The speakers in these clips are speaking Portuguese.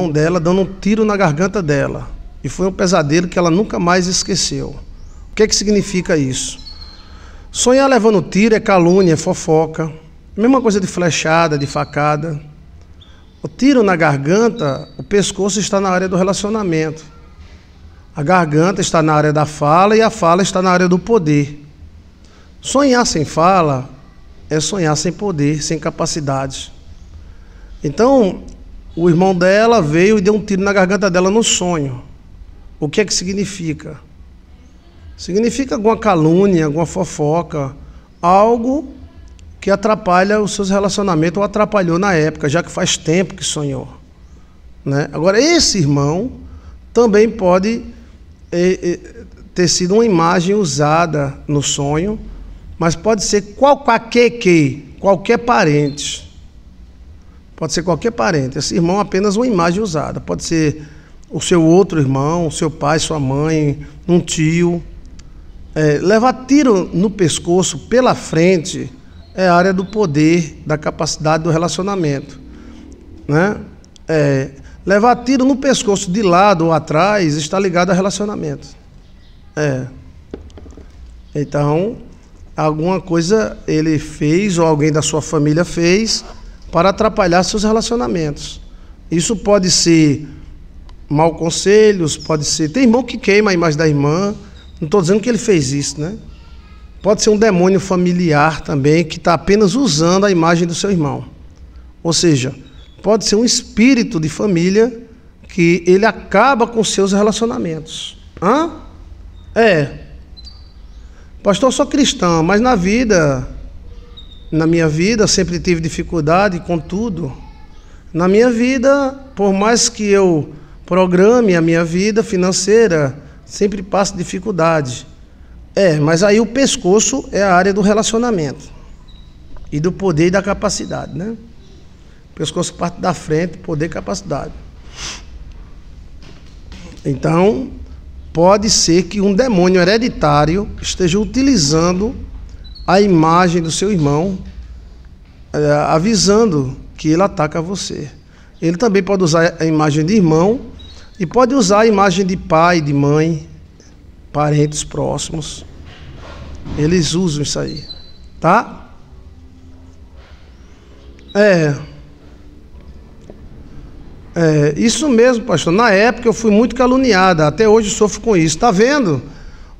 mão dela, dando um tiro na garganta dela. E foi um pesadelo que ela nunca mais esqueceu. O que, é que significa isso? Sonhar levando tiro é calúnia, é fofoca. Mesma coisa de flechada, de facada. O tiro na garganta, o pescoço está na área do relacionamento. A garganta está na área da fala e a fala está na área do poder. Sonhar sem fala é sonhar sem poder, sem capacidades. Então, o irmão dela veio e deu um tiro na garganta dela no sonho. O que é que significa? Significa alguma calúnia, alguma fofoca, algo que atrapalha os seus relacionamentos ou atrapalhou na época, já que faz tempo que sonhou. Né? Agora, esse irmão também pode eh, eh, ter sido uma imagem usada no sonho, mas pode ser qualquer que, qualquer parente pode ser qualquer parente. Esse irmão é apenas uma imagem usada. Pode ser o seu outro irmão, seu pai, sua mãe, um tio. É, levar tiro no pescoço pela frente é área do poder, da capacidade do relacionamento. Né? É, levar tiro no pescoço de lado ou atrás está ligado a relacionamento. É. Então, alguma coisa ele fez ou alguém da sua família fez para atrapalhar seus relacionamentos. Isso pode ser mau conselhos, pode ser. Tem irmão que queima a imagem da irmã. Não estou dizendo que ele fez isso, né? Pode ser um demônio familiar também que está apenas usando a imagem do seu irmão. Ou seja, pode ser um espírito de família que ele acaba com seus relacionamentos. Hã? É. Pastor, eu sou cristão, mas na vida na minha vida, sempre tive dificuldade, contudo, na minha vida, por mais que eu programe a minha vida financeira, sempre passo dificuldade. É, mas aí o pescoço é a área do relacionamento e do poder e da capacidade, né? pescoço parte da frente, poder e capacidade. Então, pode ser que um demônio hereditário esteja utilizando a imagem do seu irmão, eh, avisando que ele ataca você. Ele também pode usar a imagem de irmão e pode usar a imagem de pai, de mãe, parentes próximos. Eles usam isso aí, tá? É. É, isso mesmo, pastor. Na época eu fui muito caluniada, até hoje sofro com isso. Tá vendo?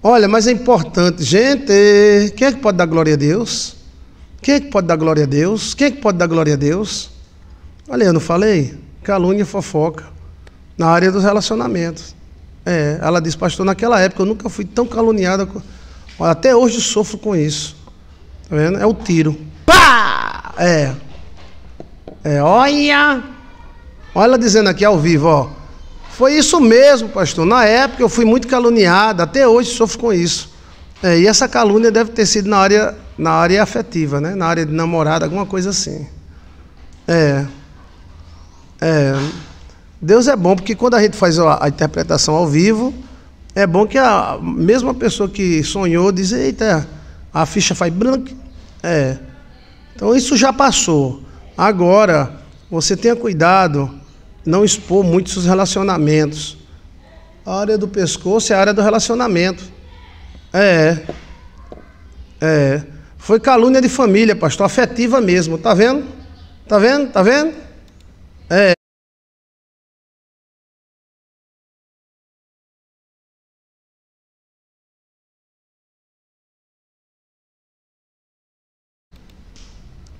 Olha, mas é importante, gente. Quem é que pode dar glória a Deus? Quem é que pode dar glória a Deus? Quem é que pode dar glória a Deus? Olha, eu não falei? Calúnia e fofoca. Na área dos relacionamentos. É, ela disse, pastor, naquela época eu nunca fui tão caluniada. Com... Até hoje sofro com isso. Tá vendo? É o tiro. Pá! É. É, olha. Olha ela dizendo aqui ao vivo, ó. Foi isso mesmo, pastor. Na época eu fui muito caluniado, até hoje sofro com isso. É, e essa calúnia deve ter sido na área, na área afetiva, né? na área de namorada, alguma coisa assim. É. É. Deus é bom, porque quando a gente faz a, interpretação ao vivo, é bom que a mesma pessoa que sonhou diz, eita, a ficha faz branco. É. Então isso já passou. Agora, você tenha cuidado não expor muito seus relacionamentos. A área do pescoço é a área do relacionamento. É. É. Foi calúnia de família, pastor, afetiva mesmo. Tá vendo? Tá vendo? Tá vendo? É.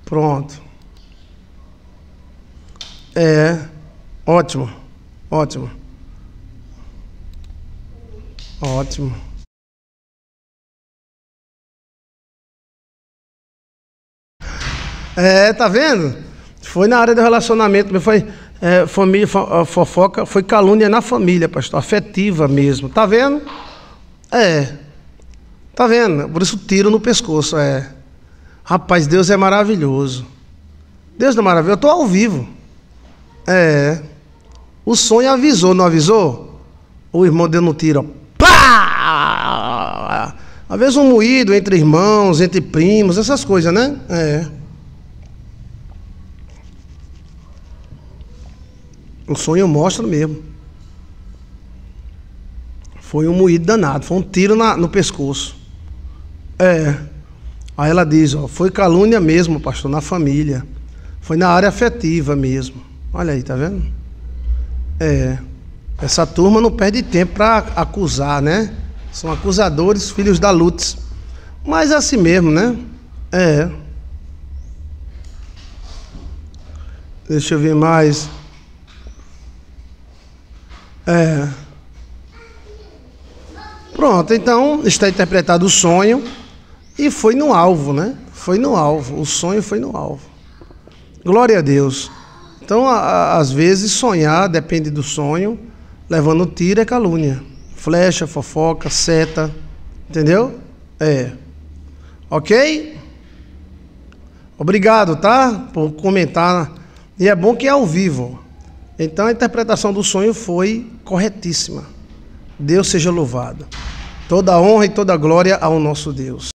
Pronto. É. Ótimo, ótimo. Ótimo. É, tá vendo? Foi na área do relacionamento, foi é, família, é, fofoca, foi calúnia na família, pastor, afetiva mesmo. Tá vendo? É. Tá vendo? Por isso tiro no pescoço, é. Rapaz, Deus é maravilhoso. Deus não é maravilhoso, eu tô ao vivo. É. O sonho avisou, não avisou? O irmão deu um tiro. Pá! Às vezes um moído entre irmãos, entre primos, essas coisas, né? É. O sonho mostra mesmo. Foi um moído danado, foi um tiro na, no pescoço. É. Aí ela diz, ó, foi calúnia mesmo, pastor, na família. Foi na área afetiva mesmo. Olha aí, tá vendo? É. Essa turma não perde tempo para acusar, né? São acusadores, filhos da Lutz. Mas é assim mesmo, né? É. Deixa eu ver mais. É. Pronto, então está interpretado o sonho e foi no alvo, né? Foi no alvo. O sonho foi no alvo. Glória a Deus. Então, a, a, às vezes, sonhar, depende do sonho, levando tiro é calúnia. Flecha, fofoca, seta. Entendeu? É. Ok? Obrigado, tá? Por comentar. E é bom que é ao vivo. Então a interpretação do sonho foi corretíssima. Deus seja louvado. Toda honra e toda glória ao nosso Deus.